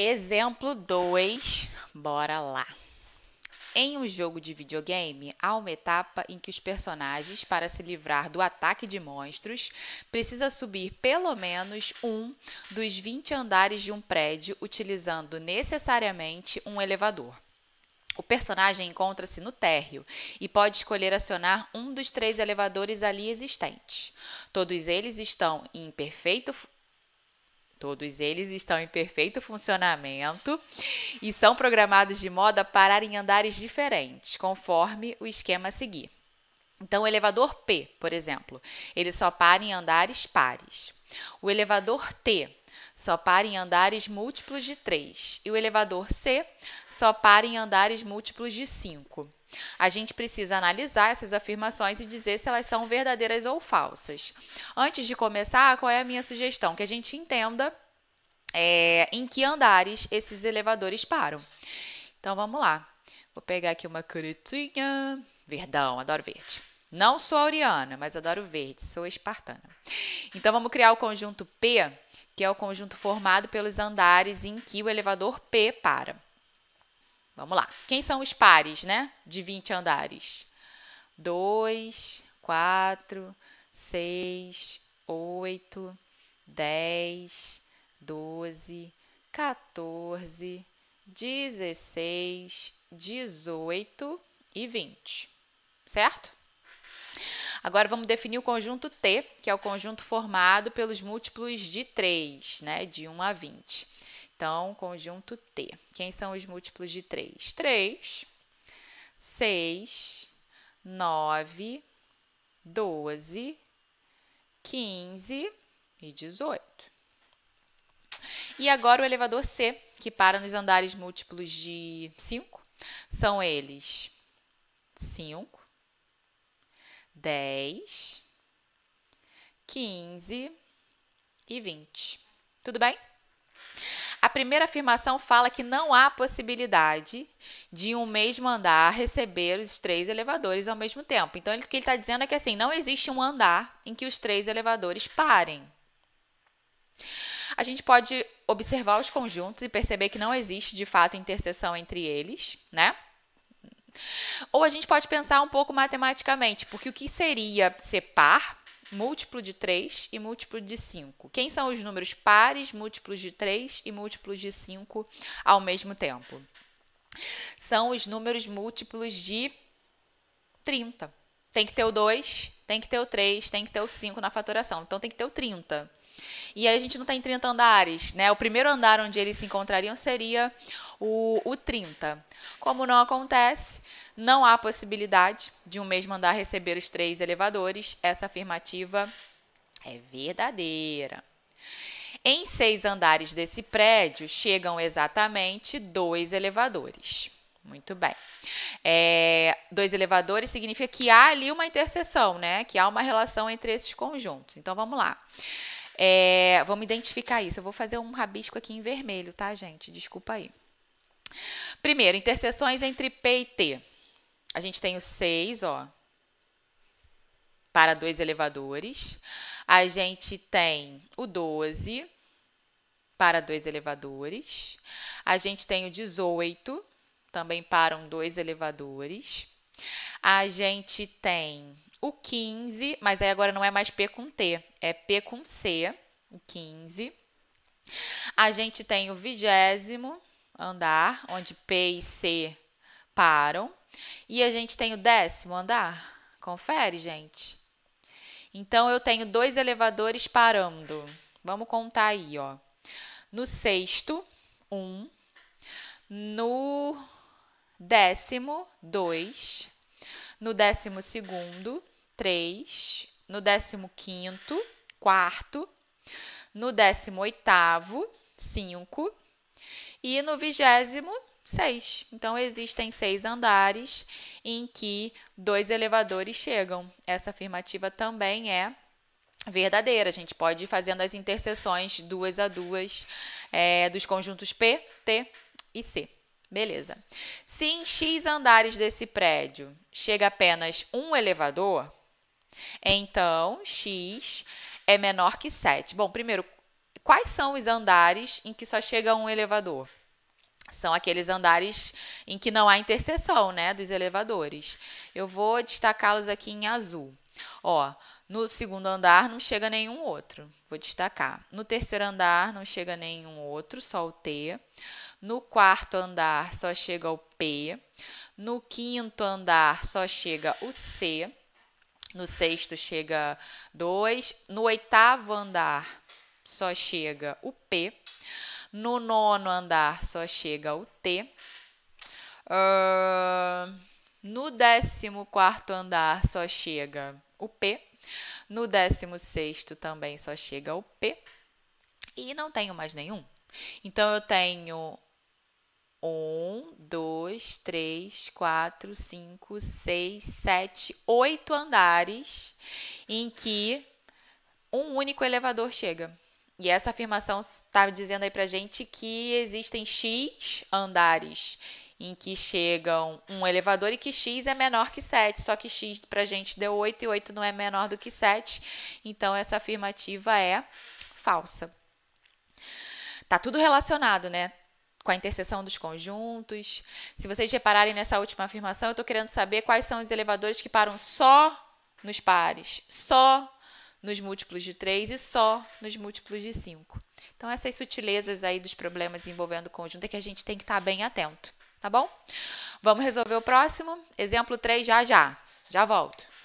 Exemplo 2, bora lá. Em um jogo de videogame, há uma etapa em que os personagens, para se livrar do ataque de monstros, precisa subir pelo menos um dos 20 andares de um prédio utilizando necessariamente um elevador. O personagem encontra-se no térreo e pode escolher acionar um dos três elevadores ali existentes. Todos eles estão em perfeito Todos eles estão em perfeito funcionamento e são programados de modo a parar em andares diferentes, conforme o esquema a seguir. Então, o elevador P, por exemplo, ele só para em andares pares. O elevador T só para em andares múltiplos de 3. E o elevador C só para em andares múltiplos de 5. A gente precisa analisar essas afirmações e dizer se elas são verdadeiras ou falsas. Antes de começar, qual é a minha sugestão? Que a gente entenda é, em que andares esses elevadores param. Então vamos lá. Vou pegar aqui uma canetinha. Verdão, adoro verde. Não sou auriana, mas adoro verde, sou espartana. Então vamos criar o conjunto P, que é o conjunto formado pelos andares em que o elevador P para. Vamos lá. Quem são os pares, né? De 20 andares? 2, 4, 6, 8, 10, 12, 14, 16, 18 e 20. Certo? Agora vamos definir o conjunto T, que é o conjunto formado pelos múltiplos de 3, né? De 1 a 20. Então, conjunto T. Quem são os múltiplos de 3? 3, 6, 9, 12, 15 e 18. E agora o elevador C, que para nos andares múltiplos de 5, são eles 5, 10, 15 e 20. Tudo bem? A primeira afirmação fala que não há possibilidade de um mesmo andar receber os três elevadores ao mesmo tempo. Então, o que ele está dizendo é que assim, não existe um andar em que os três elevadores parem. A gente pode observar os conjuntos e perceber que não existe de fato interseção entre eles, né? Ou a gente pode pensar um pouco matematicamente, porque o que seria ser par múltiplo de 3 e múltiplo de 5. Quem são os números pares, múltiplos de 3 e múltiplos de 5 ao mesmo tempo? São os números múltiplos de 30. Tem que ter o 2, tem que ter o 3, tem que ter o 5 na fatoração. Então tem que ter o 30. E aí a gente não está em 30 andares, né? O primeiro andar onde eles se encontrariam seria o, o 30. Como não acontece, não há possibilidade de um mesmo andar receber os três elevadores. Essa afirmativa é verdadeira. Em seis andares desse prédio chegam exatamente dois elevadores. Muito bem. É, dois elevadores significa que há ali uma interseção, né? Que há uma relação entre esses conjuntos. Então vamos lá. É, vamos identificar isso. Eu vou fazer um rabisco aqui em vermelho, tá, gente? Desculpa aí. Primeiro, interseções entre P e T. A gente tem o 6, ó, para dois elevadores. A gente tem o 12 para dois elevadores. A gente tem o 18, também para um dois elevadores. A gente tem o 15, mas aí agora não é mais P com T, é P com C, o 15. A gente tem o vigésimo andar, onde P e C param. E a gente tem o décimo andar. Confere, gente. Então, eu tenho dois elevadores parando. Vamos contar aí, ó. No sexto, um. No décimo, dois. No décimo segundo, três. No décimo quinto, quarto. No décimo oitavo, cinco. E no vigésimo, seis. Então, existem seis andares em que dois elevadores chegam. Essa afirmativa também é verdadeira. A gente pode ir fazendo as interseções duas a duas é, dos conjuntos P, T e C. Beleza. Se em X andares desse prédio chega apenas um elevador, então X é menor que 7. Bom, primeiro, quais são os andares em que só chega um elevador? São aqueles andares em que não há interseção, né, dos elevadores. Eu vou destacá-los aqui em azul. Ó, no segundo andar não chega nenhum outro. Vou destacar. No terceiro andar não chega nenhum outro, só o T. No quarto andar só chega o P. No quinto andar só chega o C. No sexto chega 2. No oitavo andar só chega o P. No nono andar só chega o T. Uh, no décimo quarto andar só chega o P. No décimo sexto também só chega o P. E não tenho mais nenhum. Então eu tenho um, dois, três, quatro, cinco, seis, sete, oito andares em que um único elevador chega. E essa afirmação está dizendo aí pra gente que existem X andares em que chegam um elevador e que x é menor que 7, só que x para a gente deu 8 e 8 não é menor do que 7, então essa afirmativa é falsa. Tá tudo relacionado, né? com a interseção dos conjuntos. Se vocês repararem nessa última afirmação, eu estou querendo saber quais são os elevadores que param só nos pares, só nos múltiplos de 3 e só nos múltiplos de 5. Então, essas sutilezas aí dos problemas envolvendo conjunto é que a gente tem que estar tá bem atento, tá bom? Vamos resolver o próximo? Exemplo 3 já já. Já volto.